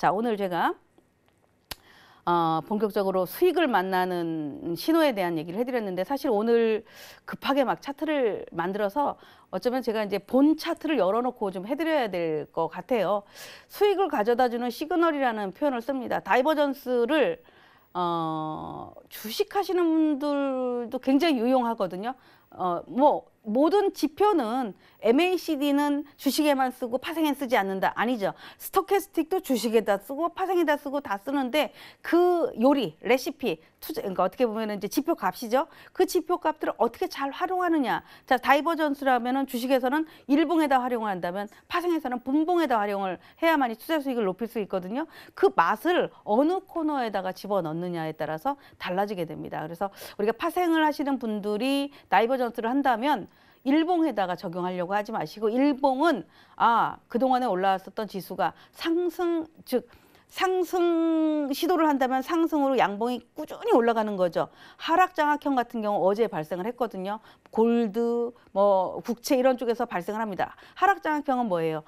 자, 오늘 제가 어, 본격적으로 수익을 만나는 신호에 대한 얘기를 해드렸는데 사실 오늘 급하게 막 차트를 만들어서 어쩌면 제가 이제 본 차트를 열어놓고 좀 해드려야 될 것 같아요. 수익을 가져다주는 시그널이라는 표현을 씁니다. 다이버전스를 어, 주식하시는 분들도 굉장히 유용하거든요. 어, 뭐 모든 지표는 MACD는 주식에만 쓰고 파생에 쓰지 않는다. 아니죠. 스토캐스틱도 주식에다 쓰고 파생에다 쓰고 다 쓰는데 그 요리, 레시피, 투자, 그러니까 어떻게 보면 이제 지표 값이죠. 그 지표 값들을 어떻게 잘 활용하느냐. 자, 다이버전스라면은 주식에서는 일봉에다 활용을 한다면 파생에서는 분봉에다 활용을 해야만이 투자 수익을 높일 수 있거든요. 그 맛을 어느 코너에다가 집어 넣느냐에 따라서 달라지게 됩니다. 그래서 우리가 파생을 하시는 분들이 다이버전스를 한다면 일봉에다가 적용하려고 하지 마시고 일봉은 아 그동안에 올라왔었던 지수가 상승 즉 상승 시도를 한다면 상승으로 양봉이 꾸준히 올라가는 거죠. 하락 장악형 같은 경우 어제 발생을 했거든요. 골드, 뭐 국채 이런 쪽에서 발생을 합니다. 하락 장악형은 뭐예요?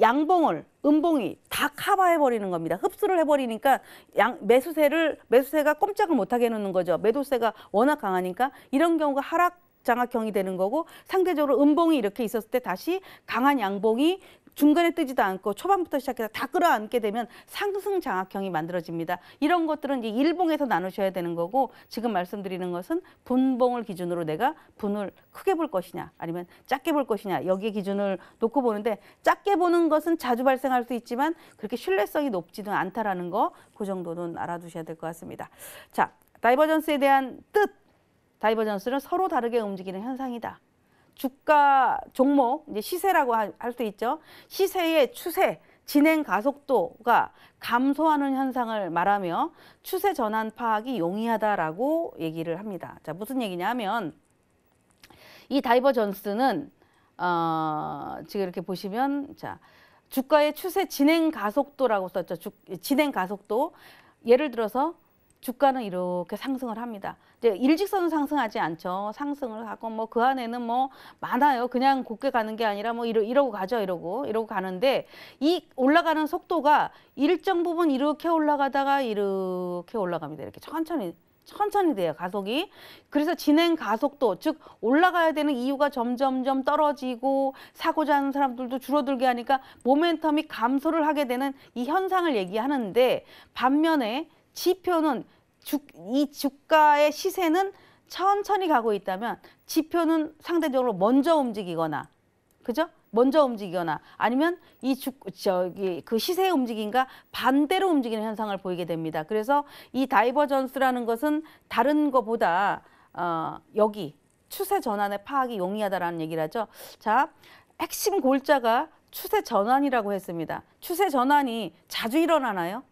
양봉을 음봉이 다 커버해 버리는 겁니다. 흡수를 해 버리니까 양 매수세를 매수세가 꼼짝을 못 하게 해 놓는 거죠. 매도세가 워낙 강하니까 이런 경우가 하락 장악형이 되는 거고 상대적으로 음봉이 이렇게 있었을 때 다시 강한 양봉이 중간에 뜨지도 않고 초반부터 시작해서 다 끌어안게 되면 상승 장악형이 만들어집니다. 이런 것들은 이제 일봉에서 나누셔야 되는 거고 지금 말씀드리는 것은 분봉을 기준으로 내가 분을 크게 볼 것이냐 아니면 작게 볼 것이냐 여기 기준을 놓고 보는데 작게 보는 것은 자주 발생할 수 있지만 그렇게 신뢰성이 높지는 않다라는 거 그 정도는 알아두셔야 될 것 같습니다. 자, 다이버전스에 대한 뜻 다이버전스는 서로 다르게 움직이는 현상이다. 주가 종목 이제 시세라고 할 수 있죠. 시세의 추세 진행 가속도가 감소하는 현상을 말하며 추세 전환 파악이 용이하다라고 얘기를 합니다. 자, 무슨 얘기냐면 이 다이버전스는 어, 지금 이렇게 보시면 자, 주가의 추세 진행 가속도라고 썼죠. 주, 진행 가속도 예를 들어서 주가는 이렇게 상승을 합니다. 이제 일직선은 상승하지 않죠. 상승을 하고 뭐 그 안에는 뭐 많아요. 그냥 곱게 가는 게 아니라 뭐 이러, 이러고 가죠. 이러고 이러고 가는데 이 올라가는 속도가 일정 부분 이렇게 올라가다가 이렇게 올라갑니다. 이렇게 천천히 천천히 돼요 가속이 그래서 진행 가속도 즉 올라가야 되는 이유가 점점점 떨어지고 사고자 하는 사람들도 줄어들게 하니까 모멘텀이 감소를 하게 되는 이 현상을 얘기하는데 반면에 지표는 주, 이 주가의 시세는 천천히 가고 있다면 지표는 상대적으로 먼저 움직이거나 그죠? 먼저 움직이거나 아니면 이 주, 저기 그 시세의 움직임과 반대로 움직이는 현상을 보이게 됩니다. 그래서 이 다이버전스라는 것은 다른 거보다 어, 여기 추세 전환의 파악이 용이하다라는 얘기를 하죠. 자, 핵심 골자가 추세 전환이라고 했습니다. 추세 전환이 자주 일어나나요?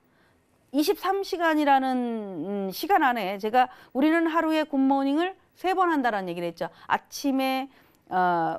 23시간이라는 음, 시간 안에 제가 우리는 하루에 굿모닝을 세 번 한다라는 얘기를 했죠. 아침에 어,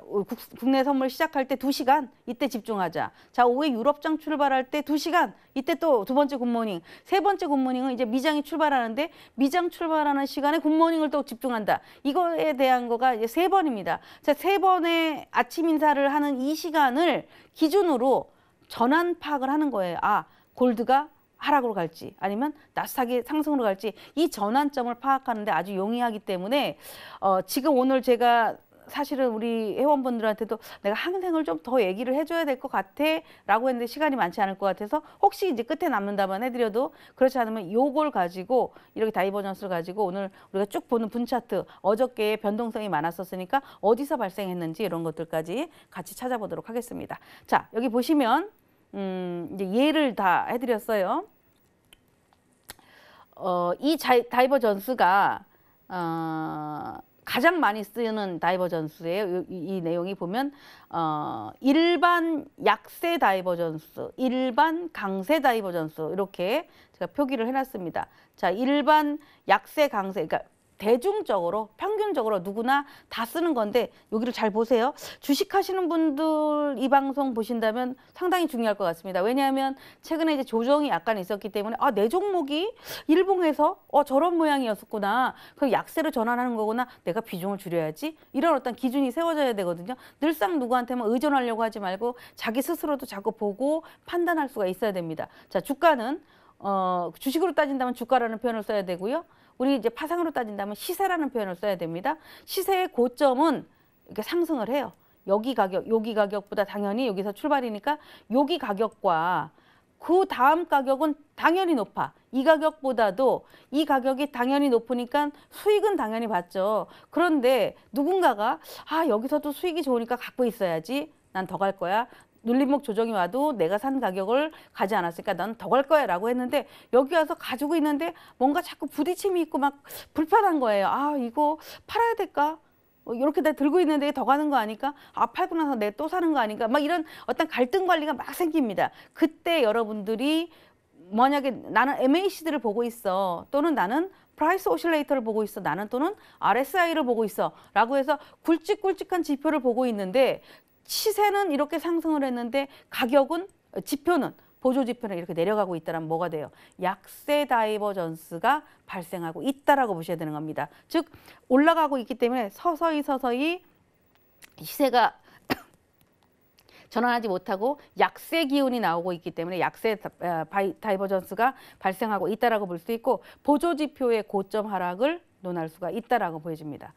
국내 선물 시작할 때2시간 이때 집중하자. 자, 오후에 유럽장 출발할 때2시간 이때 또 두 번째 굿모닝. 세 번째 굿모닝은 이제 미장이 출발하는데 미장 출발하는 시간에 굿모닝을 또 집중한다. 이거에 대한 거가 이제 세 번입니다. 자, 세 번의 아침 인사를 하는 이 시간을 기준으로 전환 파악을 하는 거예요. 아, 골드가 하락으로 갈지 아니면 나스닥이 상승으로 갈지 이 전환점을 파악하는데 아주 용이하기 때문에 어, 지금 오늘 제가 사실은 우리 회원분들한테도 내가 항생을 좀 더 얘기를 해줘야 될 것 같아 라고 했는데 시간이 많지 않을 것 같아서 혹시 이제 끝에 남는다면 해드려도 그렇지 않으면 요걸 가지고 이렇게 다이버전스를 가지고 오늘 우리가 쭉 보는 분차트 어저께 변동성이 많았었으니까 어디서 발생했는지 이런 것들까지 같이 찾아보도록 하겠습니다. 자 여기 보시면 음, 이제 예를 다 해드렸어요. 어, 이 다이버전스가 어, 가장 많이 쓰는 다이버전스예요. 이, 이, 내용이 보면 어, 일반 약세 다이버전스, 일반 강세 다이버전스 이렇게 제가 표기를 해놨습니다. 자, 일반 약세 강세, 그러니까 대중적으로 평균적으로 누구나 다 쓰는 건데 여기를 잘 보세요. 주식하시는 분들 이 방송 보신다면 상당히 중요할 것 같습니다. 왜냐하면 최근에 이제 조정이 약간 있었기 때문에 아내 종목이 일봉에서 어 저런 모양이었었구나. 그럼 약세로 전환하는 거구나. 내가 비중을 줄여야지. 이런 어떤 기준이 세워져야 되거든요. 늘상 누구한테만 의존하려고 하지 말고 자기 스스로도 자꾸 보고 판단할 수가 있어야 됩니다. 자 주가는 어, 주식으로 따진다면 주가라는 표현을 써야 되고요. 우리 이제 파상으로 따진다면 시세라는 표현을 써야 됩니다. 시세의 고점은 이렇게 상승을 해요. 여기 가격, 여기 가격보다 당연히 여기서 출발이니까 여기 가격과 그 다음 가격은 당연히 높아. 이 가격보다도 이 가격이 당연히 높으니까 수익은 당연히 받죠. 그런데 누군가가 아 여기서도 수익이 좋으니까 갖고 있어야지. 난 더 갈 거야. 눌림목 조정이 와도 내가 산 가격을 가지 않았으니까 난 더 갈 거야 라고 했는데 여기 와서 가지고 있는데 뭔가 자꾸 부딪힘이 있고 막 불편한 거예요. 아 이거 팔아야 될까? 어, 이렇게 다 들고 있는데 더 가는 거 아니까 아 팔고 나서 내 또 사는 거아닌까막 이런 어떤 갈등 관리가 막 생깁니다. 그때 여러분들이 만약에 나는 MACD를 보고 있어 또는 나는 프라이스 오실레이터를 보고 있어 나는 또는 RSI를 보고 있어 라고 해서 굵직굵직한 지표를 보고 있는데 시세는 이렇게 상승을 했는데 가격은 지표는 보조 지표는 이렇게 내려가고 있다면 뭐가 돼요? 약세 다이버전스가 발생하고 있다라고 보셔야 되는 겁니다. 즉 올라가고 있기 때문에 서서히 서서히 시세가 전환하지 못하고 약세 기운이 나오고 있기 때문에 약세 아, 다이버전스가 발생하고 있다라고 볼 수 있고 보조 지표의 고점 하락을 논할 수가 있다라고 보여집니다.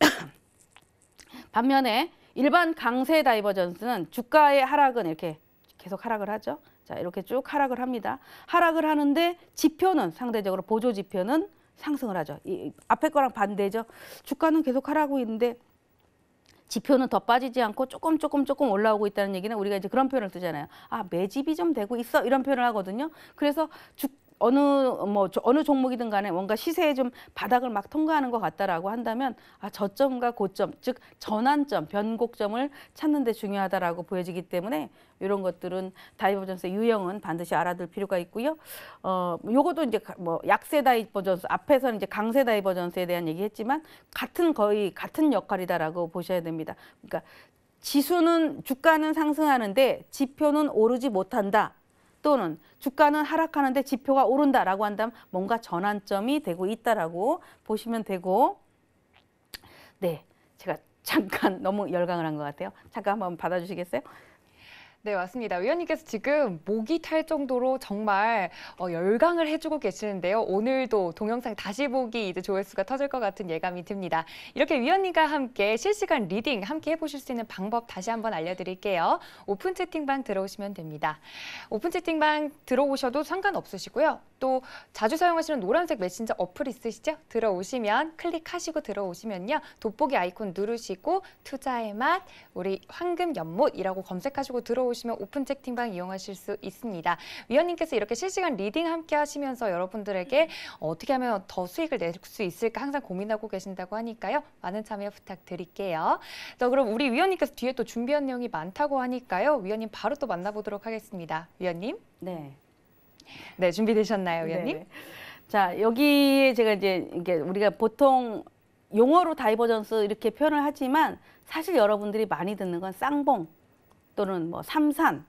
반면에 일반 강세 다이버전스는 주가의 하락은 이렇게 계속 하락을 하죠. 자, 이렇게 쭉 하락을 합니다. 하락을 하는데 지표는 상대적으로 보조 지표는 상승을 하죠. 이 앞에 거랑 반대죠. 주가는 계속 하락하고 있는데 지표는 더 빠지지 않고 조금 조금 조금 올라오고 있다는 얘기는 우리가 이제 그런 표현을 쓰잖아요. 아 매집이 좀 되고 있어 이런 표현을 하거든요. 그래서 주, 어느 뭐 어느 종목이든 간에 뭔가 시세에 좀 바닥을 막 통과하는 것 같다라고 한다면 아 저점과 고점 즉 전환점 변곡점을 찾는 데 중요하다라고 보여지기 때문에 이런 것들은 다이버전스 유형은 반드시 알아둘 필요가 있고요. 어 요것도 이제 뭐 약세 다이버전스 앞에서는 이제 강세 다이버전스에 대한 얘기했지만 같은 거의 같은 역할이다라고 보셔야 됩니다. 그러니까 지수는 주가는 상승하는데 지표는 오르지 못한다. 또는 주가는 하락하는데 지표가 오른다라고 한다면 뭔가 전환점이 되고 있다라고 보시면 되고 네 제가 잠깐 너무 열광을 한 것 같아요. 잠깐 한번 받아주시겠어요? 네, 맞습니다. 위원님께서 지금 목이 탈 정도로 정말 어, 열광을 해주고 계시는데요. 오늘도 동영상 다시 보기 이제 조회수가 터질 것 같은 예감이 듭니다. 이렇게 위원님과 함께 실시간 리딩 함께 해보실 수 있는 방법 다시 한번 알려드릴게요. 오픈 채팅방 들어오시면 됩니다. 오픈 채팅방 들어오셔도 상관없으시고요. 또 자주 사용하시는 노란색 메신저 어플 있으시죠? 들어오시면 클릭하시고 들어오시면요. 돋보기 아이콘 누르시고 투자의 맛, 우리 황금 연못이라고 검색하시고 들어오시면 오시면 오픈 채팅방 이용하실 수 있습니다. 위원님께서 이렇게 실시간 리딩 함께 하시면서 여러분들에게 어떻게 하면 더 수익을 낼 수 있을까 항상 고민하고 계신다고 하니까요. 많은 참여 부탁드릴게요. 자, 그럼 우리 위원님께서 뒤에 또 준비한 내용이 많다고 하니까요. 위원님 바로 또 만나보도록 하겠습니다. 위원님. 네. 네, 준비되셨나요, 네, 위원님? 네 자, 여기 제가 이제 이게 우리가 보통 용어로 다이버전스 이렇게 표현을 하지만 사실 여러분들이 많이 듣는 건 쌍봉, 또는 뭐 삼산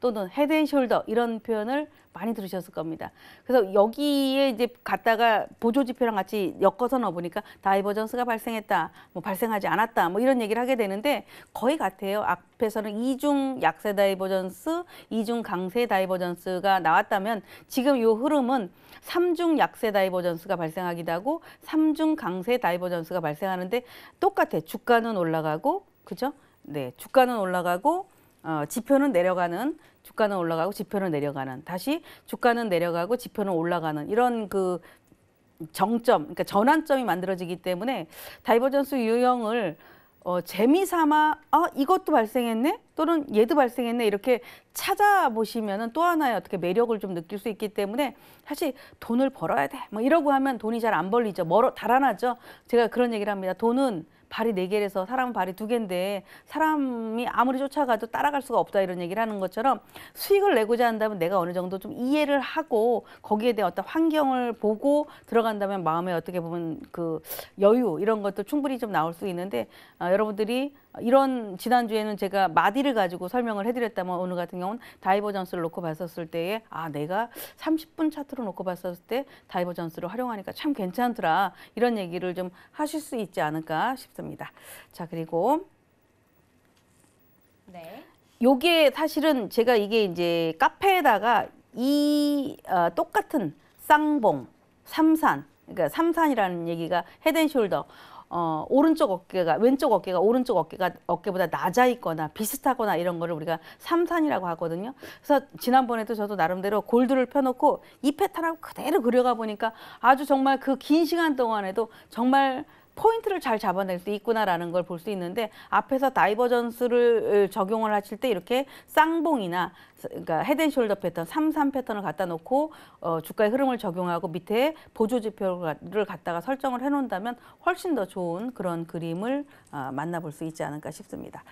또는 헤드앤숄더 이런 표현을 많이 들으셨을 겁니다. 그래서 여기에 이제 갔다가 보조 지표랑 같이 엮어서 넣어보니까 다이버전스가 발생했다, 뭐 발생하지 않았다, 뭐 이런 얘기를 하게 되는데 거의 같아요. 앞에서는 이중 약세 다이버전스, 이중 강세 다이버전스가 나왔다면 지금 이 흐름은 삼중 약세 다이버전스가 발생하기도 하고 삼중 강세 다이버전스가 발생하는데 똑같아. 주가는 올라가고, 그죠? 네, 주가는 올라가고 어, 지표는 내려가는 주가는 올라가고 지표는 내려가는 다시 주가는 내려가고 지표는 올라가는 이런 그 정점 그러니까 전환점이 만들어지기 때문에 다이버전스 유형을 어, 재미삼아 아 이것도 발생했네 또는 얘도 발생했네 이렇게 찾아보시면또 하나의 어떻게 매력을 좀 느낄 수 있기 때문에 사실 돈을 벌어야 돼 뭐 이러고 하면 돈이 잘 안 벌리죠 멀어 달아나죠 제가 그런 얘기를 합니다 돈은 발이 네개래서 사람 발이 두 개인데 사람이 아무리 쫓아가도 따라갈 수가 없다 이런 얘기를 하는 것처럼 수익을 내고자 한다면 내가 어느 정도 좀 이해를 하고 거기에 대한 어떤 환경을 보고 들어간다면 마음에 어떻게 보면 그 여유 이런 것도 충분히 좀 나올 수 있는데 아, 여러분들이 이런 지난주에는 제가 마디를 가지고 설명을 해드렸다면 오늘 같은 경우는 다이버전스를 놓고 봤었을 때에 아 내가 30분 차트로 놓고 봤었을 때 다이버전스를 활용하니까 참 괜찮더라 이런 얘기를 좀 하실 수 있지 않을까 싶습니다. 자 그리고 네. 요게 사실은 제가 이게 이제 카페에다가 이 어, 똑같은 쌍봉, 삼산 그러니까 삼산이라는 얘기가 헤드앤숄더 어, 오른쪽 어깨가 왼쪽 어깨가 오른쪽 어깨가 어깨보다 낮아 있거나 비슷하거나 이런 거를 우리가 삼산이라고 하거든요. 그래서 지난번에도 저도 나름대로 골드를 펴놓고 이 패턴하고 그대로 그려가 보니까 아주 정말 그 긴 시간 동안에도 정말 포인트를 잘 잡아낼 수 있구나라는 걸 볼 수 있는데 앞에서 다이버전스를 적용을 하실 때 이렇게 쌍봉이나 그러니까 헤드앤숄더 패턴, 33 패턴을 갖다 놓고 어, 주가의 흐름을 적용하고 밑에 보조 지표를 갖다가 설정을 해놓는다면 훨씬 더 좋은 그런 그림을 어, 만나볼 수 있지 않을까 싶습니다.